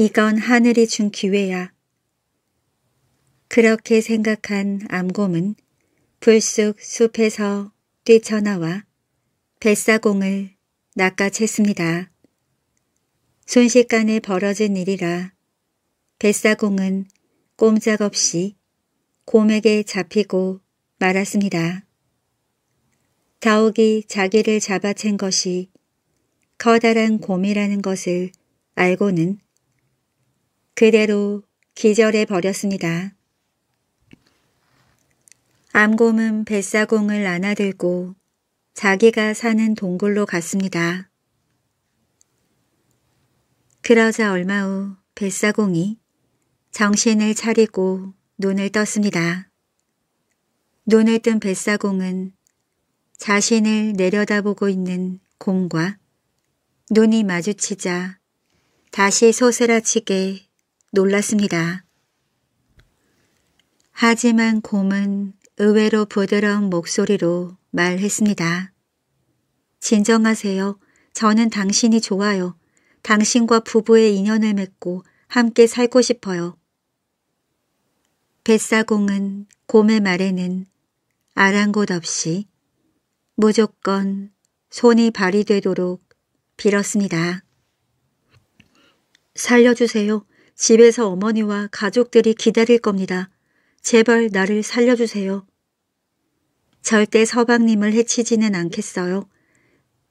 이건 하늘이 준 기회야. 그렇게 생각한 암곰은 불쑥 숲에서 뛰쳐나와 뱃사공을 낚아챘습니다. 순식간에 벌어진 일이라 뱃사공은 꼼짝없이 곰에게 잡히고 말았습니다. 다옥이 자기를 잡아챈 것이 커다란 곰이라는 것을 알고는 그대로 기절해 버렸습니다. 암곰은 뱃사공을 안아들고 자기가 사는 동굴로 갔습니다. 그러자 얼마 후 뱃사공이 정신을 차리고 눈을 떴습니다. 눈을 뜬 뱃사공은 자신을 내려다보고 있는 곰과 눈이 마주치자 다시 소세라치게 놀랐습니다. 하지만 곰은 의외로 부드러운 목소리로 말했습니다. 진정하세요. 저는 당신이 좋아요. 당신과 부부의 인연을 맺고 함께 살고 싶어요. 뱃사공은 곰의 말에는 아랑곳 없이 무조건 손이 발이 되도록 빌었습니다. 살려주세요. 집에서 어머니와 가족들이 기다릴 겁니다. 제발 나를 살려주세요. 절대 서방님을 해치지는 않겠어요.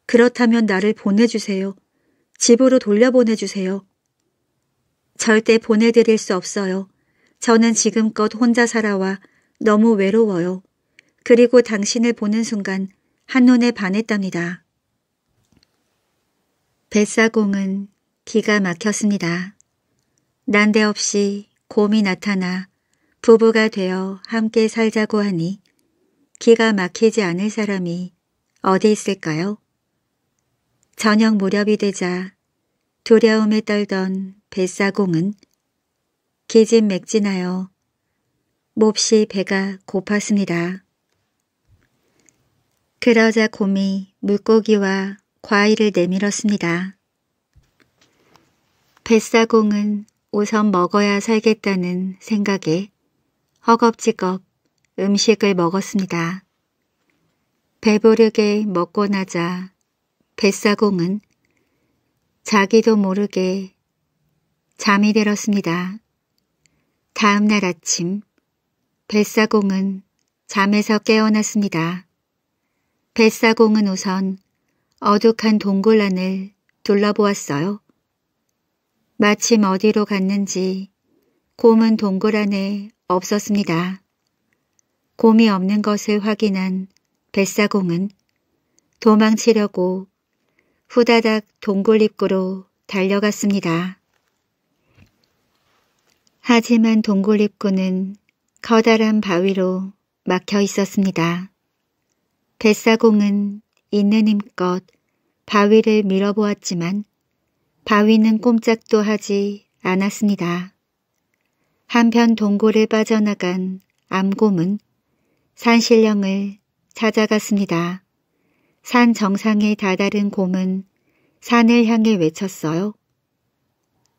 그렇다면 나를 보내주세요. 집으로 돌려보내주세요. 절대 보내드릴 수 없어요. 저는 지금껏 혼자 살아와 너무 외로워요. 그리고 당신을 보는 순간 한눈에 반했답니다. 뱃사공은 기가 막혔습니다. 난데없이 곰이 나타나 부부가 되어 함께 살자고 하니 기가 막히지 않을 사람이 어디 있을까요? 저녁 무렵이 되자 두려움에 떨던 뱃사공은 기진맥진하여 몹시 배가 고팠습니다. 그러자 곰이 물고기와 과일을 내밀었습니다. 뱃사공은 우선 먹어야 살겠다는 생각에 허겁지겁 음식을 먹었습니다. 배부르게 먹고 나자 뱃사공은 자기도 모르게 잠이 들었습니다. 다음 날 아침 뱃사공은 잠에서 깨어났습니다. 뱃사공은 우선 어둑한 동굴 안을 둘러보았어요. 마침 어디로 갔는지 곰은 동굴 안에 없었습니다. 곰이 없는 것을 확인한 뱃사공은 도망치려고 후다닥 동굴 입구로 달려갔습니다. 하지만 동굴 입구는 커다란 바위로 막혀 있었습니다. 뱃사공은 있는 힘껏 바위를 밀어보았지만 바위는 꼼짝도 하지 않았습니다. 한편 동굴에 빠져나간 암곰은 산신령을 찾아갔습니다. 산 정상에 다다른 곰은 산을 향해 외쳤어요.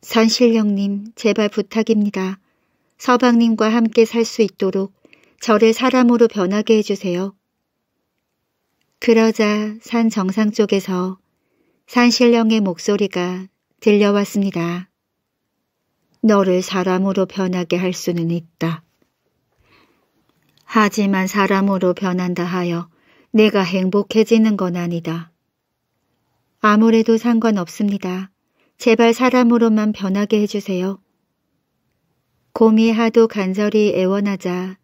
산신령님 제발 부탁입니다. 서방님과 함께 살 수 있도록 저를 사람으로 변하게 해주세요. 그러자 산 정상 쪽에서 산신령의 목소리가 들려왔습니다. 너를 사람으로 변하게 할 수는 있다. 하지만 사람으로 변한다 하여 내가 행복해지는 건 아니다. 아무래도 상관없습니다. 제발 사람으로만 변하게 해주세요. 곰이 하도 간절히 애원하자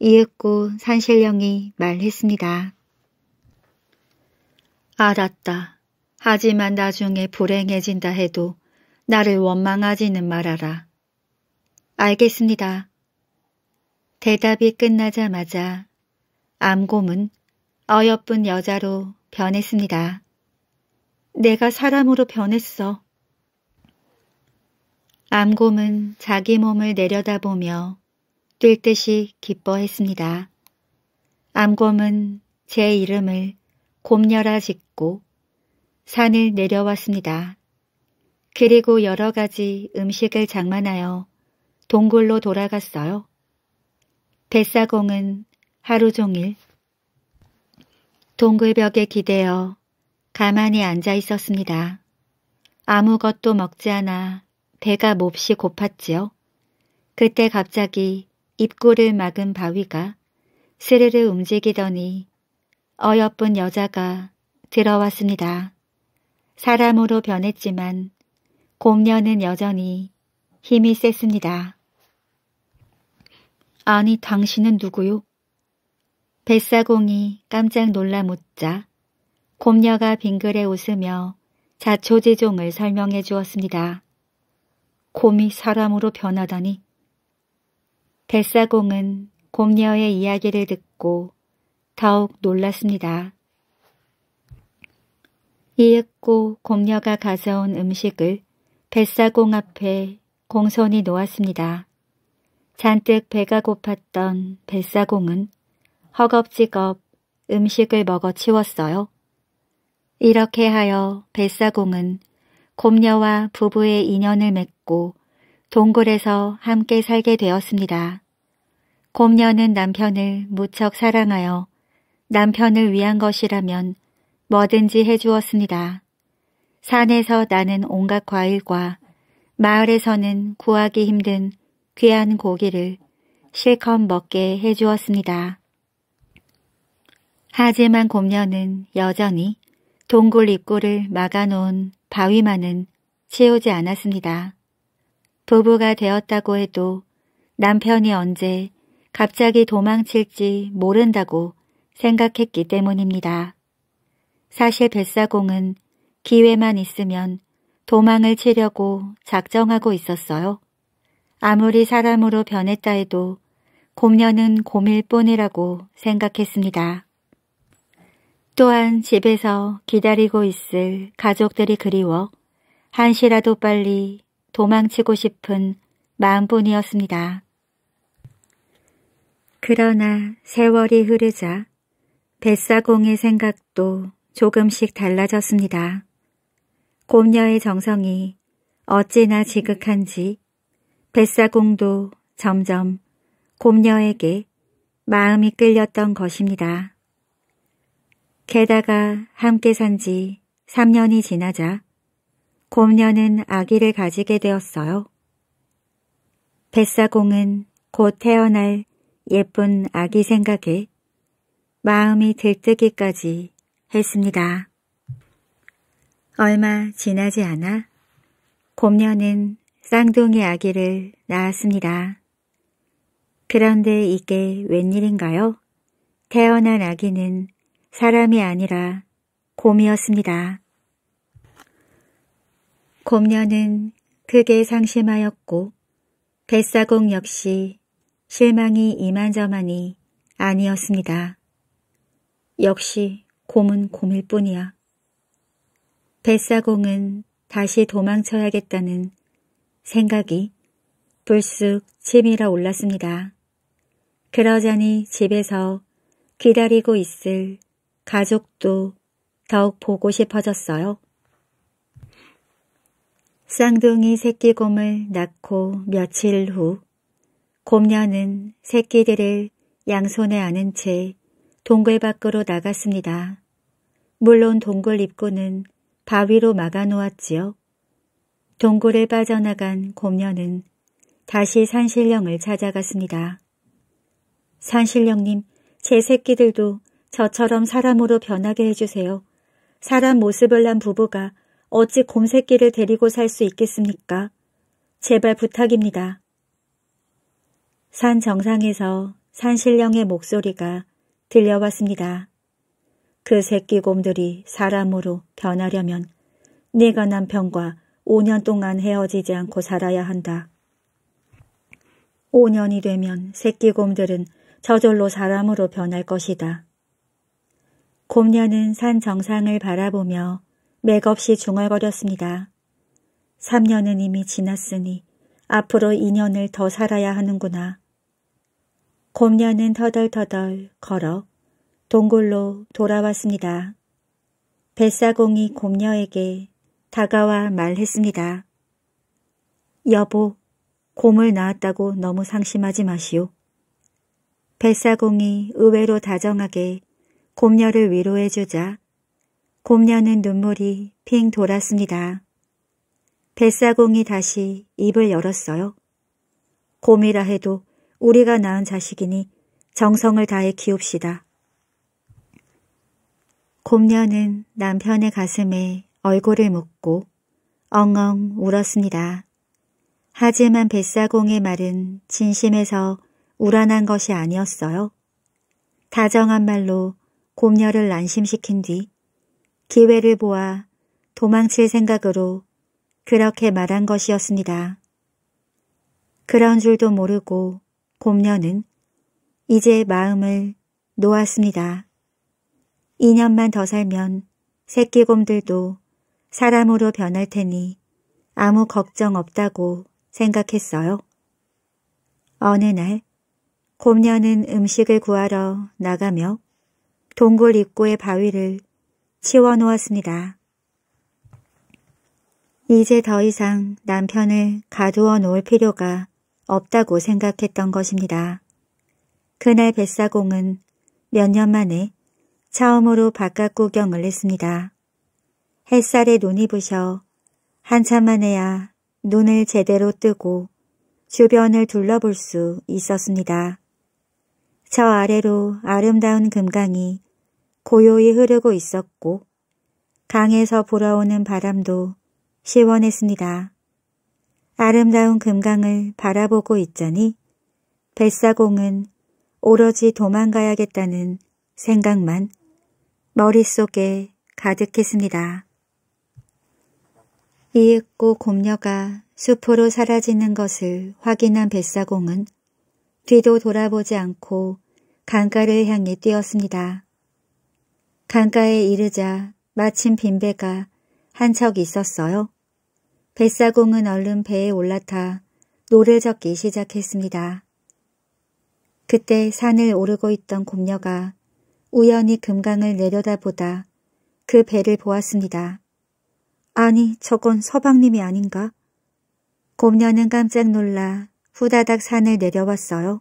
이윽고 산신령이 말했습니다. 알았다. 하지만 나중에 불행해진다 해도 나를 원망하지는 말아라. 알겠습니다. 대답이 끝나자마자 암곰은 어여쁜 여자로 변했습니다. 내가 사람으로 변했어. 암곰은 자기 몸을 내려다보며 뛸 듯이 기뻐했습니다. 암곰은 제 이름을 곰녀라 짓고 산을 내려왔습니다. 그리고 여러 가지 음식을 장만하여 동굴로 돌아갔어요. 뱃사공은 하루 종일 동굴벽에 기대어 가만히 앉아 있었습니다. 아무것도 먹지 않아 배가 몹시 고팠지요. 그때 갑자기 입구를 막은 바위가 스르르 움직이더니 어여쁜 여자가 들어왔습니다. 사람으로 변했지만 곰녀는 여전히 힘이 셌습니다. 아니 당신은 누구요? 뱃사공이 깜짝 놀라 묻자 곰녀가 빙글에 웃으며 자초지종을 설명해 주었습니다. 곰이 사람으로 변하다니. 뱃사공은 곰녀의 이야기를 듣고 더욱 놀랐습니다. 이윽고 곰녀가 가져온 음식을 뱃사공 앞에 공손히 놓았습니다. 잔뜩 배가 고팠던 뱃사공은 허겁지겁 음식을 먹어 치웠어요. 이렇게 하여 뱃사공은 곰녀와 부부의 인연을 맺고 동굴에서 함께 살게 되었습니다. 곰녀는 남편을 무척 사랑하여 남편을 위한 것이라면 뭐든지 해주었습니다. 산에서 나는 온갖 과일과 마을에서는 구하기 힘든 귀한 고기를 실컷 먹게 해주었습니다. 하지만 곰녀는 여전히 동굴 입구를 막아놓은 바위만은 채우지 않았습니다. 부부가 되었다고 해도 남편이 언제 갑자기 도망칠지 모른다고 생각했기 때문입니다. 사실 뱃사공은 기회만 있으면 도망을 치려고 작정하고 있었어요. 아무리 사람으로 변했다 해도 곰녀는 곰일 뿐이라고 생각했습니다. 또한 집에서 기다리고 있을 가족들이 그리워 한시라도 빨리 도망치고 싶은 마음뿐이었습니다. 그러나 세월이 흐르자 뱃사공의 생각도 조금씩 달라졌습니다. 곰녀의 정성이 어찌나 지극한지 뱃사공도 점점 곰녀에게 마음이 끌렸던 것입니다. 게다가 함께 산 지 3년이 지나자 곰녀는 아기를 가지게 되었어요. 뱃사공은 곧 태어날 예쁜 아기 생각에 마음이 들뜨기까지 했습니다. 얼마 지나지 않아 곰녀는 쌍둥이 아기를 낳았습니다. 그런데 이게 웬일인가요? 태어난 아기는 사람이 아니라 곰이었습니다. 곰녀는 크게 상심하였고 뱃사공 역시 실망이 이만저만이 아니었습니다. 역시 곰은 곰일 뿐이야. 뱃사공은 다시 도망쳐야겠다는 생각이 불쑥 치밀어 올랐습니다. 그러자니 집에서 기다리고 있을 가족도 더욱 보고 싶어졌어요. 쌍둥이 새끼곰을 낳고 며칠 후 곰녀는 새끼들을 양손에 안은 채 동굴 밖으로 나갔습니다. 물론 동굴 입구는 바위로 막아놓았지요. 동굴에 빠져나간 곰녀는 다시 산신령을 찾아갔습니다. 산신령님, 제 새끼들도 저처럼 사람으로 변하게 해주세요. 사람 모습을 난 부부가 어찌 곰새끼를 데리고 살 수 있겠습니까? 제발 부탁입니다. 산 정상에서 산신령의 목소리가 들려왔습니다. 그 새끼 곰들이 사람으로 변하려면 네가 남편과 5년 동안 헤어지지 않고 살아야 한다. 5년이 되면 새끼 곰들은 저절로 사람으로 변할 것이다. 곰녀는 산 정상을 바라보며 맥없이 중얼거렸습니다. 3년은 이미 지났으니 앞으로 2년을 더 살아야 하는구나. 곰녀는 터덜터덜 걸어 동굴로 돌아왔습니다. 뱃사공이 곰녀에게 다가와 말했습니다. 여보, 곰을 낳았다고 너무 상심하지 마시오. 뱃사공이 의외로 다정하게 곰녀를 위로해주자 곰녀는 눈물이 핑 돌았습니다. 뱃사공이 다시 입을 열었어요. 곰이라 해도 우리가 낳은 자식이니 정성을 다해 키웁시다. 곰녀는 남편의 가슴에 얼굴을 묻고 엉엉 울었습니다. 하지만 뱃사공의 말은 진심에서 우러난 것이 아니었어요. 다정한 말로 곰녀를 난심시킨뒤 기회를 보아 도망칠 생각으로 그렇게 말한 것이었습니다. 그런 줄도 모르고 곰녀는 이제 마음을 놓았습니다. 2년만 더 살면 새끼곰들도 사람으로 변할 테니 아무 걱정 없다고 생각했어요. 어느 날 곰녀는 음식을 구하러 나가며 동굴 입구의 바위를 치워놓았습니다. 이제 더 이상 남편을 가두어 놓을 필요가 없다고 생각했던 것입니다. 그날 뱃사공은 몇 년 만에 처음으로 바깥 구경을 했습니다. 햇살에 눈이 부셔 한참 만에야 눈을 제대로 뜨고 주변을 둘러볼 수 있었습니다. 저 아래로 아름다운 금강이 고요히 흐르고 있었고 강에서 불어오는 바람도 시원했습니다. 아름다운 금강을 바라보고 있자니 뱃사공은 오로지 도망가야겠다는 생각만 머릿속에 가득했습니다. 이윽고 곰녀가 숲으로 사라지는 것을 확인한 뱃사공은 뒤도 돌아보지 않고 강가를 향해 뛰었습니다. 강가에 이르자 마침 빈 배가 한 척 있었어요. 뱃사공은 얼른 배에 올라타 노를 적기 시작했습니다. 그때 산을 오르고 있던 곰녀가 우연히 금강을 내려다보다 그 배를 보았습니다. 아니 저건 서방님이 아닌가? 곰녀는 깜짝 놀라 후다닥 산을 내려왔어요.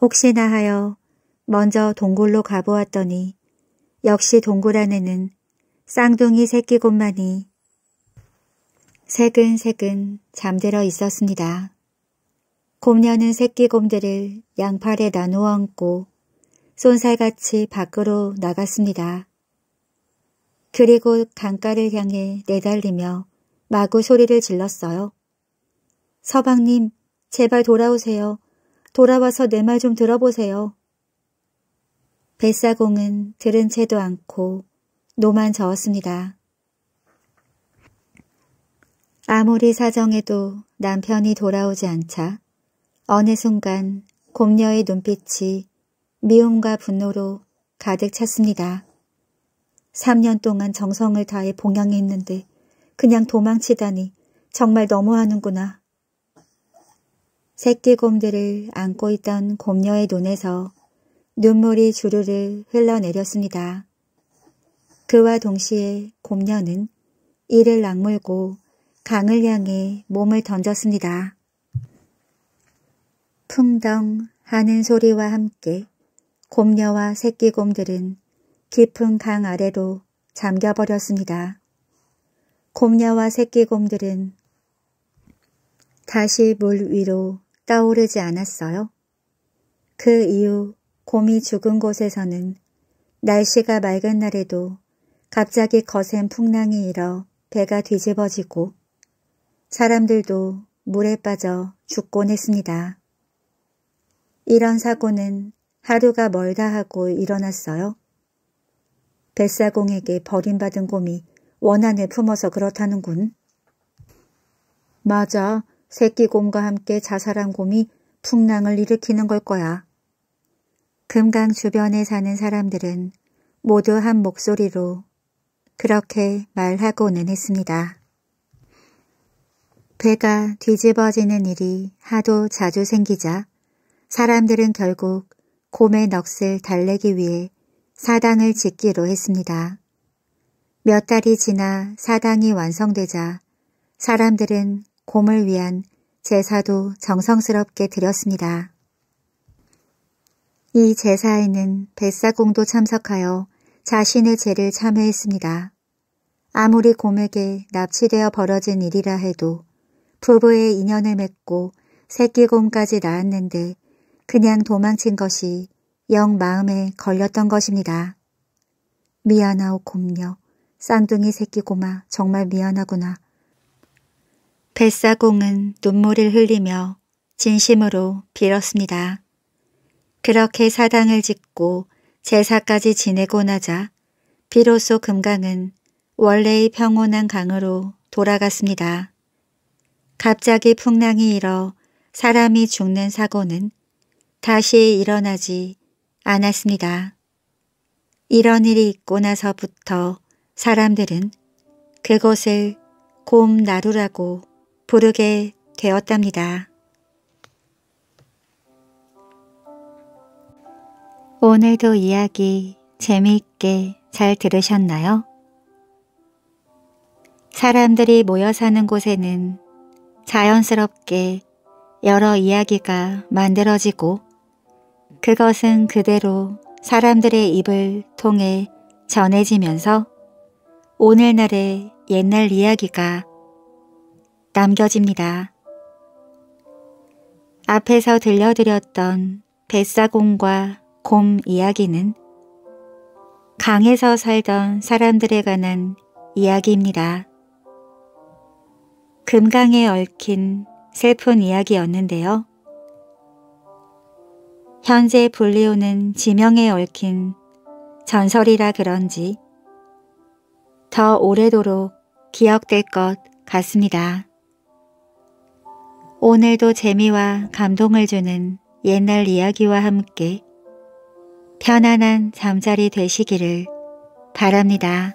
혹시나 하여 먼저 동굴로 가보았더니 역시 동굴 안에는 쌍둥이 새끼 곰만이 새근새근 잠들어 있었습니다. 곰녀는 새끼 곰들을 양팔에 나누어 안고 손살같이 밖으로 나갔습니다. 그리고 강가를 향해 내달리며 마구 소리를 질렀어요. 서방님, 제발 돌아오세요. 돌아와서 내 말 좀 들어보세요. 뱃사공은 들은 채도 않고 노만 저었습니다. 아무리 사정해도 남편이 돌아오지 않자 어느 순간 곰녀의 눈빛이 미움과 분노로 가득 찼습니다. 3년 동안 정성을 다해 봉양했는데 그냥 도망치다니 정말 너무하는구나. 새끼 곰들을 안고 있던 곰녀의 눈에서 눈물이 주르르 흘러내렸습니다. 그와 동시에 곰녀는 이를 악물고 강을 향해 몸을 던졌습니다. 풍덩 하는 소리와 함께 곰녀와 새끼곰들은 깊은 강 아래로 잠겨버렸습니다. 곰녀와 새끼곰들은 다시 물 위로 떠오르지 않았어요. 그 이후 곰이 죽은 곳에서는 날씨가 맑은 날에도 갑자기 거센 풍랑이 일어 배가 뒤집어지고 사람들도 물에 빠져 죽곤 했습니다. 이런 사고는 하루가 멀다 하고 일어났어요. 뱃사공에게 버림받은 곰이 원한을 품어서 그렇다는군. 맞아. 새끼 곰과 함께 자살한 곰이 풍랑을 일으키는 걸 거야. 금강 주변에 사는 사람들은 모두 한 목소리로 그렇게 말하고는 했습니다. 배가 뒤집어지는 일이 하도 자주 생기자 사람들은 결국 곰의 넋을 달래기 위해 사당을 짓기로 했습니다. 몇 달이 지나 사당이 완성되자 사람들은 곰을 위한 제사도 정성스럽게 드렸습니다. 이 제사에는 뱃사공도 참석하여 자신의 죄를 참회했습니다. 아무리 곰에게 납치되어 벌어진 일이라 해도 부부의 인연을 맺고 새끼곰까지 낳았는데 그냥 도망친 것이 영 마음에 걸렸던 것입니다. 미안하오 곰녀, 쌍둥이 새끼 고마 정말 미안하구나. 뱃사공은 눈물을 흘리며 진심으로 빌었습니다. 그렇게 사당을 짓고 제사까지 지내고 나자 비로소 금강은 원래의 평온한 강으로 돌아갔습니다. 갑자기 풍랑이 일어 사람이 죽는 사고는 다시 일어나지 않았습니다. 이런 일이 있고 나서부터 사람들은 그곳을 곰나루라고 부르게 되었답니다. 오늘도 이야기 재미있게 잘 들으셨나요? 사람들이 모여 사는 곳에는 자연스럽게 여러 이야기가 만들어지고 그것은 그대로 사람들의 입을 통해 전해지면서 오늘날의 옛날 이야기가 남겨집니다. 앞에서 들려드렸던 뱃사공과 곰 이야기는 강에서 살던 사람들에 관한 이야기입니다. 금강에 얽힌 슬픈 이야기였는데요. 현재 불리우는 지명에 얽힌 전설이라 그런지 더 오래도록 기억될 것 같습니다. 오늘도 재미와 감동을 주는 옛날 이야기와 함께 편안한 잠자리 되시기를 바랍니다.